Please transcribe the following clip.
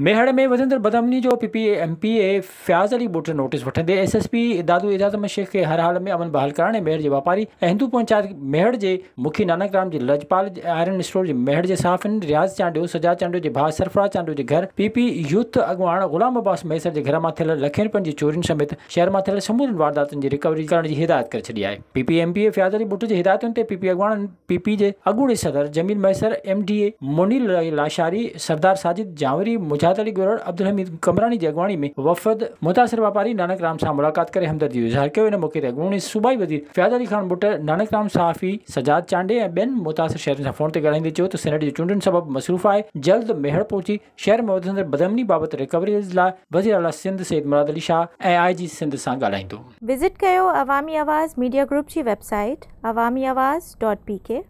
मेहड़ में वजेंद्र बदामनी जो PP P M P A Fayaz Ali Butt notice वे एस एस पी दादू इजाज़म शेख के हर हाल में अमन बहाल कराइण मेहड़ जे वापारी हिंदू पंचायत मेहड़ के मुखी नानकराम जे लजपाल आयरन स्टोर के मेहड़ जे साफ़िन रियाज़ चांडियो सजा चांडियो के भाउ सरफराज चांडियो के घर पीपी यूथ अॻुवाण गुलाम अब्बास मैसर जे घर मां थियल लखें रुपयनि जी चोरियुनि समेत शहर में थियल समूरनि वारदात की रिकवरी करण जी हिदायत करे छॾी आहे P P M P A Fayaz Ali Butt की हिदायतुनि ते पीपी पी अॻुवाणनि पी पी सदर Jamil Maisar M D A Munil Lashari Sardar Sajid Janwari Wajahat Ali गुरर Abdul Hamid कमरानी की अगवाणी में वफद मुतासर वापारी नानक राम शाह मुलाकात कर हमदर्दी इजहार किया मौके ते सूबाई वज़ीर फयाद अली खान भुट नानक राम साफ़ी सजाद चांडे ऐं ॿियनि मुतासिर शहरनि सां फ़ोन ते ॻाल्हाईंदे चयो सेनेट जी चूंडुनि सबबि मसरूफ़ आहे जल्द मेहर पहुची शहर में वधंदड़ बदमनी बाबति रिकवरी वज़ीर अला सिंध सैद मुराद अली शाह आई जी सिंध सां ॻाल्हाईंदो विज़िट कयो अवामी आवाज़ मीडिया ग्रुप जी website Awami Awaz dot P के